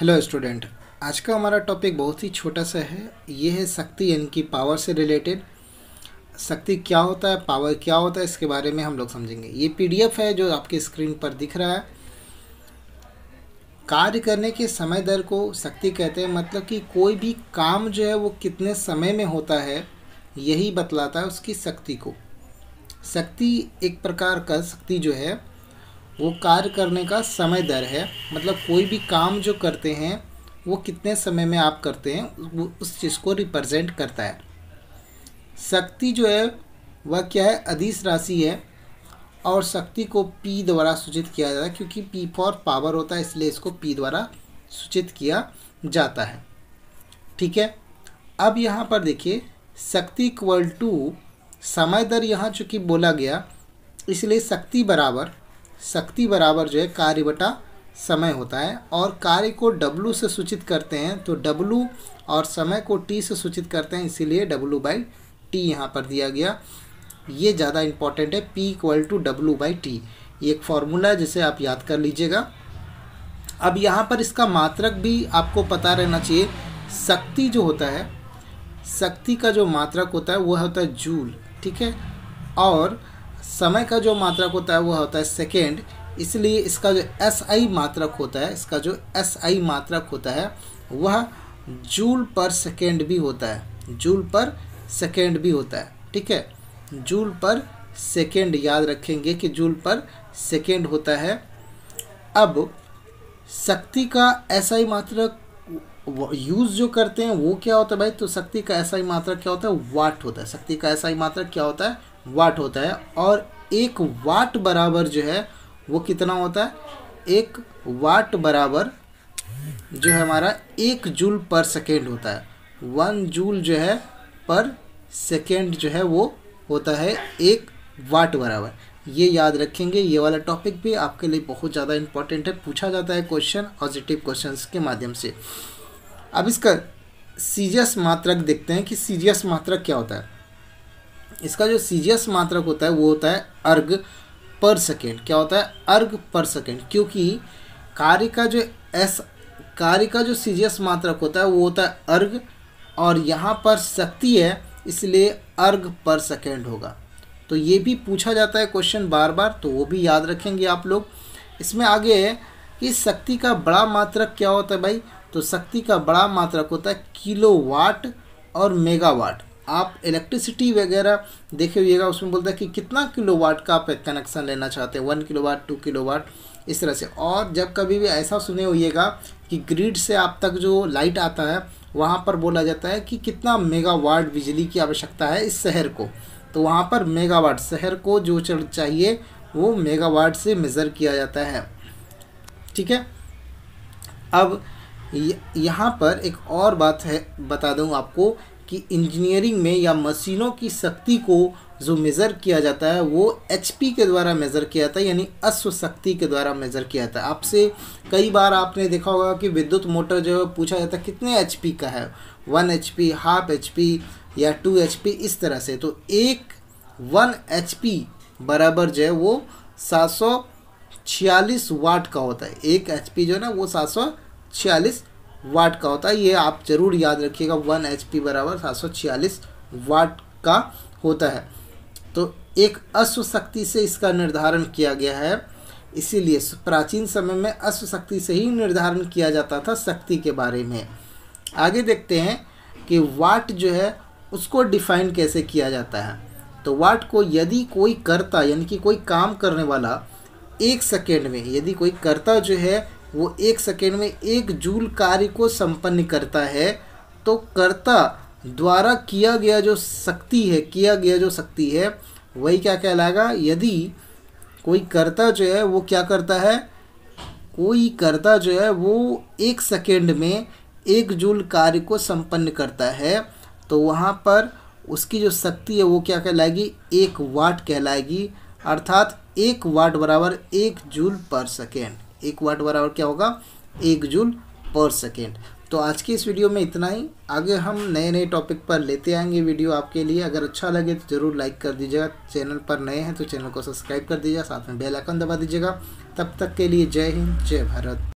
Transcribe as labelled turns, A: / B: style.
A: hello student आज का हमारा टॉपिक बहुत ही छोटा सा है ये है शक्ति यानी कि पावर से रिलेटेड शक्ति क्या होता है पावर क्या होता है इसके बारे में हम लोग समझेंगे ये पीडीएफ है जो आपके स्क्रीन पर दिख रहा है कार्य करने के समय दर को शक्ति कहते हैं मतलब कि कोई भी काम जो है वो कितने समय में होता है यही बतलाता है उसकी शक्ति को शक्ति एक प्रकार का शक्ति जो है वो कार्य करने का समय दर है मतलब कोई भी काम जो करते हैं वो कितने समय में आप करते हैं उस चीज़ को रिप्रेजेंट करता है शक्ति जो है वह क्या है अधिस राशि है और शक्ति को पी द्वारा सूचित किया जाता है क्योंकि पी फॉर पावर होता है इसलिए इसको पी द्वारा सूचित किया जाता है ठीक है अब यहाँ पर देखिए शक्ति इक्वल टू समय दर यहाँ चूँकि बोला गया इसलिए शक्ति बराबर शक्ति बराबर जो है कार्य बटा समय होता है और कार्य को W से सूचित करते हैं तो W और समय को T से सूचित करते हैं इसीलिए W बाई टी यहाँ पर दिया गया ये ज़्यादा इम्पॉर्टेंट है P equal to W by T एक फॉर्मूला है जिसे आप याद कर लीजिएगा अब यहाँ पर इसका मात्रक भी आपको पता रहना चाहिए शक्ति जो होता है शक्ति का जो मात्रक होता है वह होता है जूल ठीक है और समय का जो मात्रक होता है वह होता है सेकेंड इसलिए इसका जो एस आई मात्रक होता है इसका जो एस आई मात्रक होता है वह जूल पर सेकेंड भी होता है जूल पर सेकेंड भी होता है ठीक है जूल पर सेकेंड याद रखेंगे कि जूल पर सेकेंड होता है अब शक्ति का ऐसा ही मात्रक यूज़ जो करते हैं वो क्या होता है भाई तो शक्ति का ऐसा ही मात्रक क्या होता है वाट होता है शक्ति का ऐसा ही मात्रक क्या होता है वाट होता है और एक वाट बराबर जो है वो कितना होता है एक वाट बराबर जो है हमारा एक जूल पर सेकेंड होता है वन जूल जो है पर सेकेंड जो है वो होता है एक वाट बराबर ये याद रखेंगे ये वाला टॉपिक भी आपके लिए बहुत ज़्यादा इंपॉर्टेंट है पूछा जाता है क्वेश्चन पॉजिटिव क्वेश्चन के माध्यम से अब इसका सीरियस मात्रक देखते हैं कि सीरियस मात्रक क्या होता है इसका जो सीजियस मात्रक होता है वो होता है अर्घ पर सेकेंड क्या होता है अर्घ पर सेकेंड क्योंकि कार्य का जो एस कार्य का जो सीजियस मात्रक होता है वो होता है अर्घ और यहाँ पर शक्ति है इसलिए अर्घ पर सेकेंड होगा तो ये भी पूछा जाता है क्वेश्चन बार बार तो वो भी याद रखेंगे आप लोग इसमें आगे कि शक्ति का बड़ा मात्रक क्या होता है भाई तो शक्ति का बड़ा मात्रक होता है किलो वाट और मेगावाट आप इलेक्ट्रिसिटी वगैरह देखे हुएगा उसमें बोलता है कि कितना किलो वाट का आप कनेक्शन लेना चाहते हैं one kilowatt two kilowatt इस तरह से और जब कभी भी ऐसा सुने होइएगा कि ग्रिड से आप तक जो लाइट आता है वहाँ पर बोला जाता है कि कितना मेगावाट बिजली की आवश्यकता है इस शहर को तो वहाँ पर मेगावाट शहर को जो चाहिए वो मेगावाट से मेज़र किया जाता है ठीक है अब यहाँ पर एक और बात है बता दूँ आपको कि इंजीनियरिंग में या मशीनों की शक्ति को जो मेज़र किया जाता है वो एच के द्वारा मेज़र किया जाता है यानी अश्व शक्ति के द्वारा मेज़र किया जाता है आपसे कई बार आपने देखा होगा कि विद्युत मोटर जो है पूछा जाता है कितने एच का है one H P half H या टू एच इस तरह से तो एक वन एच बराबर जो है वो सात सौ छियालीस वाट का होता है एक एच जो है ना वो सात सौ छियालीस वाट का होता है ये आप जरूर याद रखिएगा वन एच पी बराबर सात सौ छियालीस वाट का होता है तो एक अश्व शक्ति से इसका निर्धारण किया गया है इसीलिए प्राचीन समय में अश्व शक्ति से ही निर्धारण किया जाता था शक्ति के बारे में आगे देखते हैं कि वाट जो है उसको डिफाइन कैसे किया जाता है तो वाट को यदि कोई करता यानी कि कोई काम करने वाला एक सेकेंड में यदि कोई करता जो है वो एक सेकेंड में एक जूल कार्य को संपन्न करता है तो कर्ता द्वारा किया गया जो शक्ति है किया गया जो शक्ति है वही क्या कहलाएगा यदि कोई कर्ता जो है वो क्या करता है कोई कर्ता जो है वो एक सेकेंड में एक जूल कार्य को संपन्न करता है तो वहाँ पर उसकी जो शक्ति है वो क्या कहलाएगी एक वाट कहलाएगी अर्थात एक वाट बराबर एक जूल पर सेकेंड एक वाट बराबर क्या होगा एक जूल पर सेकेंड तो आज की इस वीडियो में इतना ही आगे हम नए नए टॉपिक पर लेते आएंगे वीडियो आपके लिए अगर अच्छा लगे तो ज़रूर लाइक कर दीजिएगा चैनल पर नए हैं तो चैनल को सब्सक्राइब कर दीजिएगा साथ में बेल आइकन दबा दीजिएगा तब तक के लिए जय हिंद जय भारत